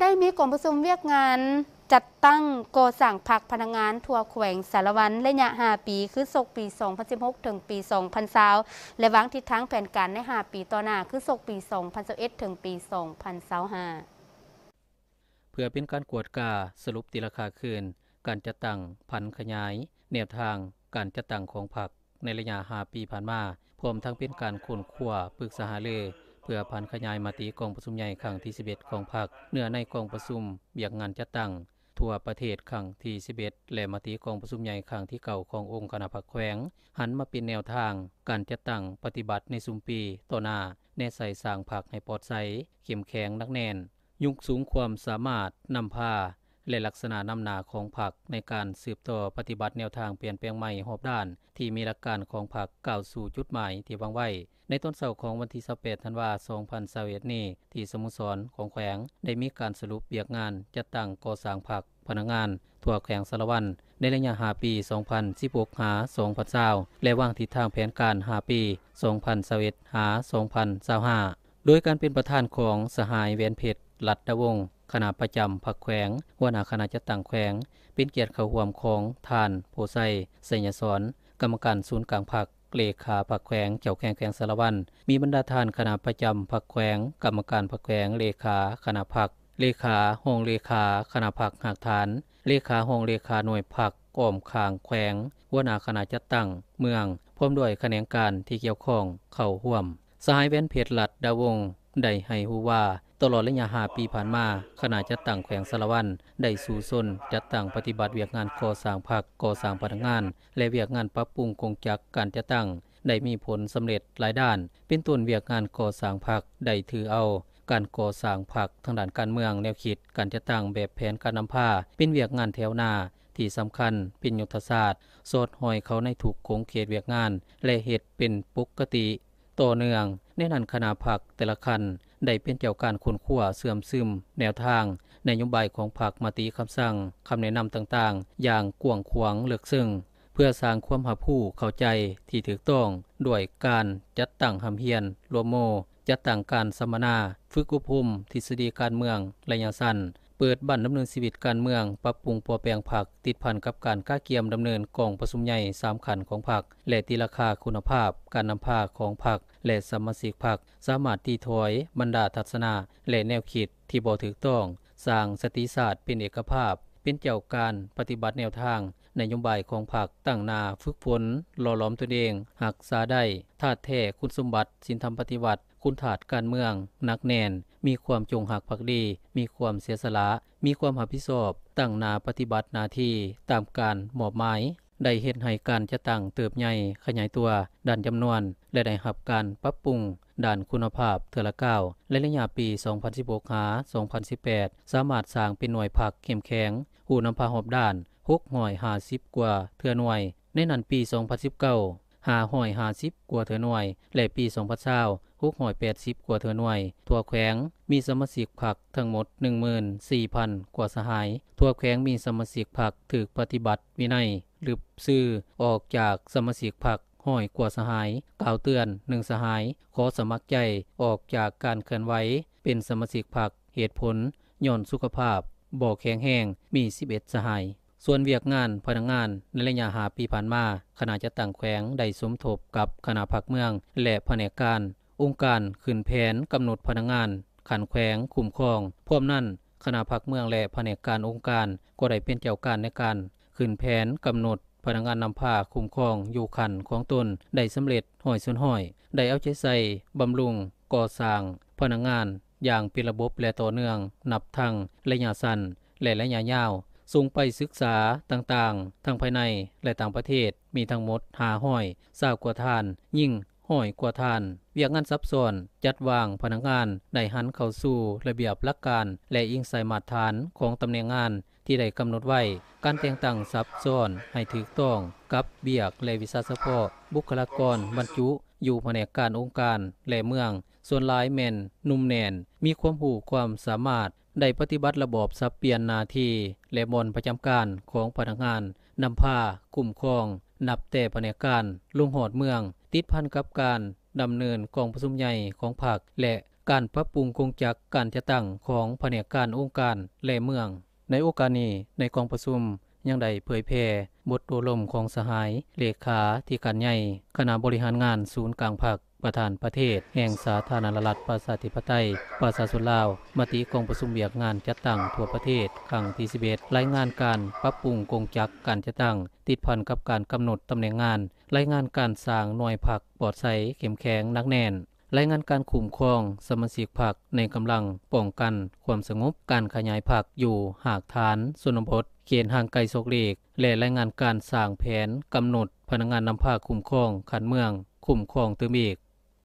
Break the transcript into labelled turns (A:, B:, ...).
A: ได้มีก่มประชุมเวียกงานจัดตั้งโกสั่งพักพนักงานทัวแขวงสารวันระยะ5ปีคือศกปี2016ถึงปี 2020และวางทิศทางแผนการใน 5 ปีต่อหน้าคือศกปี 2021ถึงปี 2025เพื่อเป็นการกวดกาสรุปตีราคาคืน การจัดตั้งพันขยายแนวทางการจัดตั้งของผักในระยะ5ปีผ่านมาพร้อมทั้งเป็นการค้นคว้าปรึกษาหารือพื่อผ่านขยายมาติกองประชุมใหญ่ครั้งที่ 11 ของพรรคเหนือในกองประชุม เบียกงานจัดตั้งทั่วประเทศครั้งที่ 11และมติกองประชุมใหญ่ครั้งที่เก่าขององค์คณะผักแขวงหันมาเป็นแนวทาง การจัดตั้งปฏิบัติในสุมปีต่อหน้าแน่ใส่สร้างผักให้ปลอดใสเข้มแข็งนักแน่นยุคสูงความสามารถนำพาและลักษณะนำหนาของผักในการสืบต่อปฏิบัติแนวทางเปลี่ยนแปลงใหม่หอบด้าน ที่มีหลักการของผักก้าวสู่จุดหมายที่วางไว้ ในต้นเสาร์ของวันที่28ธันวาคม2021นี้ที่สมุสรของแขวงได้มีการสรุปเบียกงาน จัดตั้งก่อสร้างผักพนักงานทั่วแขวงสารวัน ในระยะ5ปี 2016หา2020และวางทิศทางแผนการ5ปี2021หา2025โดยการเป็นประธานของสหายเวนเพชรลัดดวงคณะประจำผักแขวงวนาคณะจัดตั้งแขวงเป็นเกียรติเข้าร่วมของทานโพไซเสญสอนกรรมการศูนย์กลางผักเลขาผักแขวงเจ้าแขวงแขงสารวัน มีบรรดาทานคณะประจำผักแขวง กรรมการผักแขวงเลขาคณะผักเลขาห้องเลขาคณะผักหักฐานเลขาห้องเลขาหน่วยผักกอมคางแขวงวนาคณะจัดตั้งเมืองพร้อมด้วยแขนงการที่เกี่ยวข้อง เข้าห่วมสหายแว่นเพชรหลัดดาวงได้ให้หูว่าตลอดระยะหาปีผ่านมาขณะจัดตั้งแขวงสารวันได้สู่ซนจัดตั้งปฏิบัติเวียกงานก่อสร้างผักก่อสร้างพนักงานและเวียกงานปรับปรุงกงจักการจัดตั้ง ได้มีผลสำเร็จหลายด้าน เป็นต้นเวียกงานก่อสร้างผักได้ถือเอา การก่อสร้างผักทางด้านการเมืองแนวคิดการจัดตั้งแบบแผนการนำาพาเป็นเวียกงานแถวหน้าที่สำคัญเป็นยุทธศาสตร์สอดหอยเขาในถูกโขงเขตเวียกงาน และเหตุเป็นปกติต่อเนื่องในนั้นคณะผักแต่ละคัน ได้เป็นเจ้าการคุนขั้วเสื่อมซึมแนวทางในโยบายของผักมาตีคำสั่งคำแนะนำต่างๆ อย่างกว่วงขวางเลือกซึ่ง เพื่อสร้างความหบผู้เข้าใจที่ถูกต้อง ด้วยการจัดตั้งหำเฮียน รวมโม จัดตั้งการสัมมนา ฝึกอบรมทฤษฎีการเมืองระยะสั้นเปิดบั้นดำเนินชีวิตการเมือง ปรับปรุงปัวแปลงผัก ติดพันกับการก้าเกียมดำเนินกองประสุมใหญ่สามขันของผัก และตีราคาคุณภาพ การนำผ้าของผักและสมาชิกผักสามารถตีถอย บรรดาทัศนาและแนวคิด ที่บ่ถูกต้อง สร้างสติศาสตร์เป็นเอกภาพ เป็นเจ้าการปฏิบัติแนวทางในยยบายของผักตั้งนาฝึกฝนหล่อหลอมตัวเองหักษาได้ธาตุแท้คุณสมบัติ สินธรรมปฏิบัติ คุณถาดการเมืองนักแน่นมีความจงหักภักดี มีความเสียสละ มีความหับผิดชอบตั้งนาปฏิบัติหน้าที่ตามการมอบหมาย ได้เห็นให้การจะตั้งเติบใหญ่ขยายตัวด้านจำนวน และได้หับการปรับปรุงด้านคุณภาพเทอละเก้าและระยะปี 2016หา2018 สามารถสร้างเป็นหน่วยผักเข้มแข็ง หูนำพาหอบด้านหกหอยหาสิบกว่าเทือหน่วย ในนั้นปี 2019 หาหอยหาสิบกว่าเทือหน่วย และปี 2020คุกหอยแปดสิบกว่าเทือหน่วยทั่วแขวงมีสมาชิกผักทั้งหมด14,000กว่าสหาย ทั่วแขวงมีสมาชิกผักถือปฏิบัติวินัย หรือซื่อ ออกจากสมาชิกผักห้อยกว่าสหาย กล่าวเตือนหนึ่งสหาย ขอสมัครใจออกจากการเคลื่อนไหว เป็นสมาชิกผักเหตุผลย่อนสุขภาพ บ่อแข็งแห้ง มี 11 สหาย ส่วนเวียกงานพนักงงาน ในระยะหาปีผ่านมาขณะจะต่างแขวงได้สมทบกับคณะพักเมือง และแผนการองค์การขึ้นแผนกำหนดพนักงานขันแขวงคุ้มครองพร้อมนั่นคณะพักเมืองและแผนกการองค์การก็ได้เป็นเจ้าการในการขึ้นแผนกำหนดพนักงานนำพาคุ้มครองอยู่ขันของตนได้สำเร็จห้อยส่วนห้อยได้เอาใจใส่บำรุงก่อสร้างพนักงาน อย่างเป็นระบบ และต่อเนื่อง นับทั้งระยะสั้นและระยะยาวส่งไปศึกษาต่างๆทั้งภายในและต่างประเทศมีทั้งหมดหาห้อยทราบกว่าทาน ยิ่งห้อยกว่าทานเวียกงานซับซ้อนจัดวางพนักงานได้หันเข้าสู่ระเบียบหลักการ และอิงใส่มาตรฐานของตำแหน่งงานที่ได้กำหนดไว้การแต่งตั้งซับซ้อนให้ถูกต้องกับเบียกและวิชาเฉพาะบุคลากรบรรจุ อยู่แผนกการองค์การและเมือง ส่วนหลายแมนนุ่มแน่นมีความหูความสามารถได้ปฏิบัติระบอบสับเปลี่ยนนาทีและบนประจำการของพนักงานนำพากลุ่มครองนับแต่ปณิการลุงหอดเมือง ติดพันกับการดำเนิน กองประชุมใหญ่ของผัคและการปรับปรุงโครงจักการจะตั้งของแผนกการองค์การ และเมือง ในโอกาสนี้ในกองประชุมยังได้เผยแพร่บทตัวลมของสหายเลขาที่การใหญ่คณะบริหารงานศูนย์กลางผัคประธานประเทศแห่งสาธารณรัฐประชาธิปไตยประชาชนลาว มติกองประชุมเบียกงานจัดตั้งทั่วประเทศครั้งที่11รายงานการปรับปรุงกงจักการจัดตั้ง ติดพันกับการกำหนดตำแหน่งงานรายงานการสร้างหน่วยผักปลอดใสเข้มแข็งนักแน่นรายงานการคุมครองสมาชิกพรรคในกำลังป้องกัน ความสงบการขยายพรรคอยู่ หากฐาน สุนบทเขตห่างไกลโศกเลกและรายงานการสร้างแผนกำหนด พนักงานนำพาคุมครองขันเมือง คุมครองตึมอีก